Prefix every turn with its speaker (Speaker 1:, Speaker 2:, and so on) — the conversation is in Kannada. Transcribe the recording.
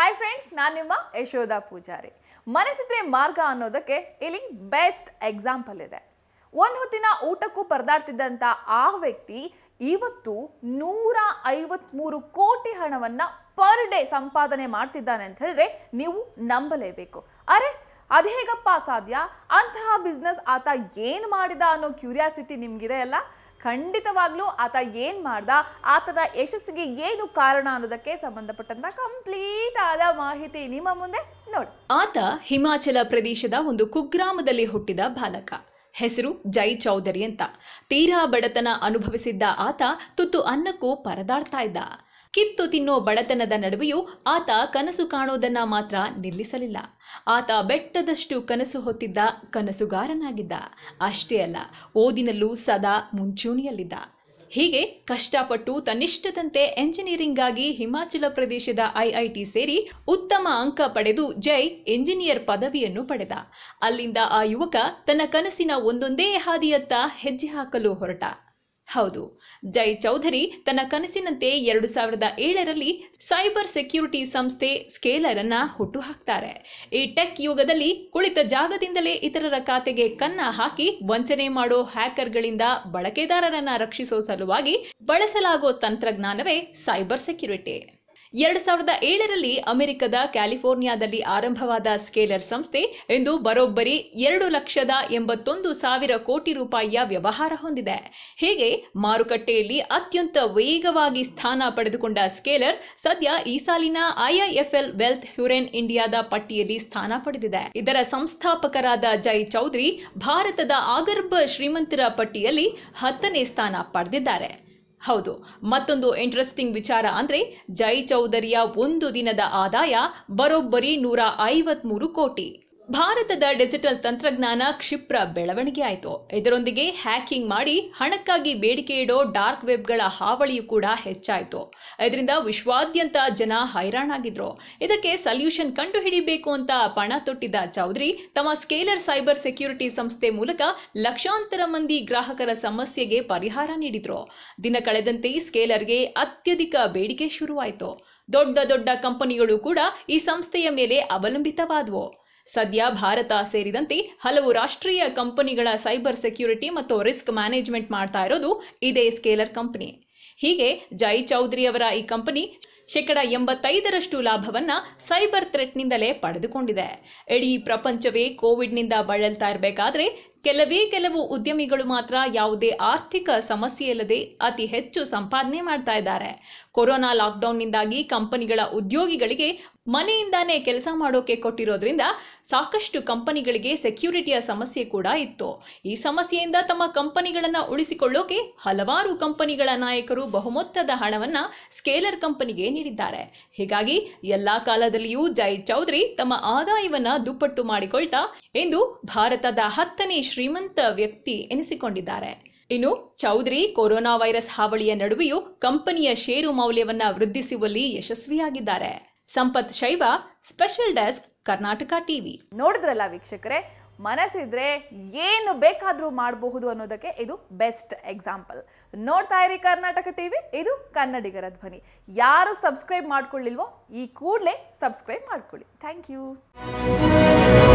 Speaker 1: ಹಾಯ್ ಫ್ರೆಂಡ್ಸ್ ನಾನು ನಿಮ್ಮ ಯಶೋಧ ಪೂಜಾರಿ ಮನಸ್ಸಿದ್ರೆ ಮಾರ್ಗ ಅನ್ನೋದಕ್ಕೆ ಇಲ್ಲಿ ಬೆಸ್ಟ್ ಎಕ್ಸಾಂಪಲ್ ಇದೆ ಒಂದು ಹೊತ್ತಿನ ಊಟಕ್ಕೂ ಪರದಾಡ್ತಿದ್ದಂಥ ಆ ವ್ಯಕ್ತಿ ಇವತ್ತು ನೂರ ಐವತ್ಮೂರು ಕೋಟಿ ಹಣವನ್ನು ಪರ್ ಡೇ ಸಂಪಾದನೆ ಮಾಡ್ತಿದ್ದಾನೆ ಅಂತ ಹೇಳಿದ್ರೆ ನೀವು ನಂಬಲೇಬೇಕು ಅರೆ ಅದು ಹೇಗಪ್ಪ ಸಾಧ್ಯ ಅಂತಹ ಬಿಸ್ನೆಸ್ ಆತ ಏನು ಮಾಡಿದ ಅನ್ನೋ ಕ್ಯೂರಿಯಾಸಿಟಿ ನಿಮಗಿದೆ ಅಲ್ಲ ಖಂಡಿತವಾಗ್ಲೂ ಆತ ಏನ್ ಮಾಡ್ದ ಆತನ ಯಶಸ್ಸಿಗೆ ಏನು ಕಾರಣ ಅನ್ನೋದಕ್ಕೆ ಸಂಬಂಧಪಟ್ಟಂತ ಕಂಪ್ಲೀಟ್
Speaker 2: ಆದ ಮಾಹಿತಿ ನಿಮ್ಮ ಮುಂದೆ ನೋಡಿ ಆತ ಹಿಮಾಚಲ ಪ್ರದೇಶದ ಒಂದು ಕುಗ್ರಾಮದಲ್ಲಿ ಹುಟ್ಟಿದ ಬಾಲಕ ಹೆಸರು ಜೈ ಚೌಧರಿ ಅಂತ ತೀರಾ ಬಡತನ ಅನುಭವಿಸಿದ್ದ ಆತ ತುತ್ತು ಅನ್ನಕ್ಕೂ ಪರದಾಡ್ತಾ ಇದ್ದ ಕಿತ್ತು ತಿನ್ನೋ ಬಡತನದ ನಡುವೆಯೂ ಆತ ಕನಸು ಕಾಣೋದನ್ನ ಮಾತ್ರ ನಿಲ್ಲಿಸಲಿಲ್ಲ ಆತ ಬೆಟ್ಟದಷ್ಟು ಕನಸು ಹೊತ್ತಿದ್ದ ಕನಸುಗಾರನಾಗಿದ್ದ ಅಷ್ಟೇ ಅಲ್ಲ ಓದಿನಲ್ಲೂ ಸದಾ ಮುಂಚೂಣಿಯಲ್ಲಿದ್ದ ಹೀಗೆ ಕಷ್ಟಪಟ್ಟು ತನ್ನಿಷ್ಟದಂತೆ ಆಗಿ ಹಿಮಾಚಲ ಪ್ರದೇಶದ ಐಐಟಿ ಸೇರಿ ಉತ್ತಮ ಅಂಕ ಪಡೆದು ಜೈ ಎಂಜಿನಿಯರ್ ಪದವಿಯನ್ನು ಪಡೆದ ಅಲ್ಲಿಂದ ಆ ಯುವಕ ತನ್ನ ಕನಸಿನ ಒಂದೊಂದೇ ಹಾದಿಯತ್ತ ಹೆಜ್ಜೆ ಹಾಕಲು ಹೊರಟ ಹೌದು ಜೈ ಚೌಧರಿ ತನ್ನ ಕನಸಿನಂತೆ ಎರಡು ಸಾವಿರದ ಏಳರಲ್ಲಿ ಸೈಬರ್ ಸೆಕ್ಯೂರಿಟಿ ಸಂಸ್ಥೆ ಸ್ಕೇಲರ್ ಅನ್ನ ಹುಟ್ಟು ಹಾಕ್ತಾರೆ ಈ ಟೆಕ್ ಯುಗದಲ್ಲಿ ಕುಳಿತ ಜಾಗದಿಂದಲೇ ಇತರರ ಖಾತೆಗೆ ಕನ್ನ ಹಾಕಿ ವಂಚನೆ ಮಾಡೋ ಹ್ಯಾಕರ್ಗಳಿಂದ ಬಳಕೆದಾರರನ್ನ ರಕ್ಷಿಸೋ ಸಲುವಾಗಿ ಬಳಸಲಾಗೋ ತಂತ್ರಜ್ಞಾನವೇ ಸೈಬರ್ ಸೆಕ್ಯೂರಿಟಿ ಎರಡು ಸಾವಿರದ ಏಳರಲ್ಲಿ ಅಮೆರಿಕದ ಕ್ಯಾಲಿಫೋರ್ನಿಯಾದಲ್ಲಿ ಆರಂಭವಾದ ಸ್ಕೇಲರ್ ಸಂಸ್ಥೆ ಇಂದು ಬರೋಬ್ಬರಿ ಎರಡು ಲಕ್ಷದ ಎಂಬತ್ತೊಂದು ಸಾವಿರ ಕೋಟಿ ರೂಪಾಯಿಯ ವ್ಯವಹಾರ ಹೊಂದಿದೆ ಹೀಗೆ ಮಾರುಕಟ್ಟೆಯಲ್ಲಿ ಅತ್ಯಂತ ವೇಗವಾಗಿ ಸ್ಥಾನ ಪಡೆದುಕೊಂಡ ಸ್ಕೇಲರ್ ಸದ್ಯ ಈ ಸಾಲಿನ ಐಐಎಫ್ಎಲ್ ವೆಲ್ತ್ ಹ್ಯೂರೆನ್ ಇಂಡಿಯಾದ ಪಟ್ಟಿಯಲ್ಲಿ ಸ್ಥಾನ ಪಡೆದಿದೆ ಇದರ ಸಂಸ್ಥಾಪಕರಾದ ಜೈ ಚೌಧರಿ ಭಾರತದ ಆಗರ್ಭ ಶ್ರೀಮಂತರ ಪಟ್ಟಿಯಲ್ಲಿ ಹತ್ತನೇ ಸ್ಥಾನ ಪಡೆದಿದ್ದಾರೆ ಹೌದು ಮತ್ತೊಂದು ಇಂಟ್ರೆಸ್ಟಿಂಗ್ ವಿಚಾರ ಅಂದರೆ ಜೈ ಚೌಧರಿಯ ಒಂದು ದಿನದ ಆದಾಯ ಬರೋಬ್ಬರಿ ನೂರ ಐವತ್ಮೂರು ಕೋಟಿ ಭಾರತದ ಡಿಜಿಟಲ್ ತಂತ್ರಜ್ಞಾನ ಕ್ಷಿಪ್ರ ಬೆಳವಣಿಗೆ ಆಯಿತು ಇದರೊಂದಿಗೆ ಹ್ಯಾಕಿಂಗ್ ಮಾಡಿ ಹಣಕ್ಕಾಗಿ ಬೇಡಿಕೆ ಇಡೋ ಡಾರ್ಕ್ ವೆಬ್ಗಳ ಹಾವಳಿಯು ಕೂಡ ಹೆಚ್ಚಾಯಿತು ಇದರಿಂದ ವಿಶ್ವಾದ್ಯಂತ ಜನ ಹೈರಾಣಾಗಿದ್ರು ಇದಕ್ಕೆ ಸೊಲ್ಯೂಷನ್ ಕಂಡುಹಿಡಿಯಬೇಕು ಅಂತ ಪಣ ತೊಟ್ಟಿದ್ದ ಚೌಧರಿ ತಮ್ಮ ಸ್ಕೇಲರ್ ಸೈಬರ್ ಸೆಕ್ಯೂರಿಟಿ ಸಂಸ್ಥೆ ಮೂಲಕ ಲಕ್ಷಾಂತರ ಮಂದಿ ಗ್ರಾಹಕರ ಸಮಸ್ಯೆಗೆ ಪರಿಹಾರ ನೀಡಿದ್ರು ದಿನ ಕಳೆದಂತೆ ಸ್ಕೇಲರ್ಗೆ ಅತ್ಯಧಿಕ ಬೇಡಿಕೆ ಶುರುವಾಯಿತು ದೊಡ್ಡ ದೊಡ್ಡ ಕಂಪನಿಗಳು ಕೂಡ ಈ ಸಂಸ್ಥೆಯ ಮೇಲೆ ಅವಲಂಬಿತವಾದವು ಸದ್ಯ ಭಾರತ ಸೇರಿದಂತೆ ಹಲವು ರಾಷ್ಟ್ರೀಯ ಕಂಪನಿಗಳ ಸೈಬರ್ ಸೆಕ್ಯೂರಿಟಿ ಮತ್ತು ರಿಸ್ಕ್ ಮ್ಯಾನೇಜ್ಮೆಂಟ್ ಮಾಡ್ತಾ ಇರೋದು ಇದೇ ಸ್ಕೇಲರ್ ಕಂಪನಿ ಹೀಗೆ ಜೈ ಚೌಧರಿ ಅವರ ಈ ಕಂಪನಿ ಶೇಕಡಾ ಎಂಬತ್ತೈದರಷ್ಟು ಲಾಭವನ್ನ ಸೈಬರ್ ಥ್ರೆಟ್ನಿಂದಲೇ ಪಡೆದುಕೊಂಡಿದೆ ಇಡೀ ಪ್ರಪಂಚವೇ ಕೋವಿಡ್ನಿಂದ ಬಳಲ್ತಾ ಇರಬೇಕಾದ್ರೆ ಕೆಲವೇ ಕೆಲವು ಉದ್ಯಮಿಗಳು ಮಾತ್ರ ಯಾವುದೇ ಆರ್ಥಿಕ ಸಮಸ್ಯೆ ಇಲ್ಲದೆ ಅತಿ ಹೆಚ್ಚು ಸಂಪಾದನೆ ಮಾಡ್ತಾ ಇದ್ದಾರೆ ಕೊರೋನಾ ಲಾಕ್ಡೌನ್ನಿಂದಾಗಿ ಕಂಪನಿಗಳ ಉದ್ಯೋಗಿಗಳಿಗೆ ಮನೆಯಿಂದಾನೇ ಕೆಲಸ ಮಾಡೋಕೆ ಕೊಟ್ಟಿರೋದ್ರಿಂದ ಸಾಕಷ್ಟು ಕಂಪನಿಗಳಿಗೆ ಸೆಕ್ಯೂರಿಟಿಯ ಸಮಸ್ಯೆ ಕೂಡ ಇತ್ತು ಈ ಸಮಸ್ಯೆಯಿಂದ ತಮ್ಮ ಕಂಪನಿಗಳನ್ನು ಉಳಿಸಿಕೊಳ್ಳೋಕೆ ಹಲವಾರು ಕಂಪನಿಗಳ ನಾಯಕರು ಬಹುಮೊತ್ತದ ಹಣವನ್ನು ಸ್ಕೇಲರ್ ಕಂಪನಿಗೆ ನೀಡಿದ್ದಾರೆ ಹೀಗಾಗಿ ಎಲ್ಲಾ ಕಾಲದಲ್ಲಿಯೂ ಜೈ ಚೌಧರಿ ತಮ್ಮ ಆದಾಯವನ್ನು ದುಪ್ಪಟ್ಟು ಮಾಡಿಕೊಳ್ತಾ ಎಂದು ಭಾರತದ ಹತ್ತನೇ ಶ್ರೀಮಂತ ವ್ಯಕ್ತಿ ಎನಿಸಿಕೊಂಡಿದ್ದಾರೆ ಇನ್ನು ಚೌಧರಿ ಕೊರೋನಾ ವೈರಸ್ ಹಾವಳಿಯ ನಡುವೆಯೂ ಕಂಪನಿಯ ಷೇರು ಮೌಲ್ಯವನ್ನ ವೃದ್ಧಿಸುವಲ್ಲಿ ಯಶಸ್ವಿಯಾಗಿದ್ದಾರೆ ಸಂಪತ್ ಶೈವ ಸ್ಪೆಷಲ್ ಡೆಸ್ಕ್ ಕರ್ನಾಟಕ ಟಿವಿ ನೋಡಿದ್ರಲ್ಲ ವೀಕ್ಷಕರೇ ಮನಸ್ಸಿದ್ರೆ
Speaker 1: ಏನು ಬೇಕಾದರೂ ಮಾಡಬಹುದು ಅನ್ನೋದಕ್ಕೆ ಇದು ಬೆಸ್ಟ್ ಎಕ್ಸಾಂಪಲ್ ನೋಡ್ತಾ ಇರಿ ಕರ್ನಾಟಕ ಟಿವಿ ಇದು ಕನ್ನಡಿಗರ ಧ್ವನಿ ಯಾರು ಸಬ್ಸ್ಕ್ರೈಬ್ ಮಾಡ್ಕೊಳ್ಳಿಲ್ವೋ ಈ ಕೂಡಲೇ ಸಬ್ಸ್ಕ್ರೈಬ್ ಮಾಡ್ಕೊಳ್ಳಿ ಥ್ಯಾಂಕ್ ಯು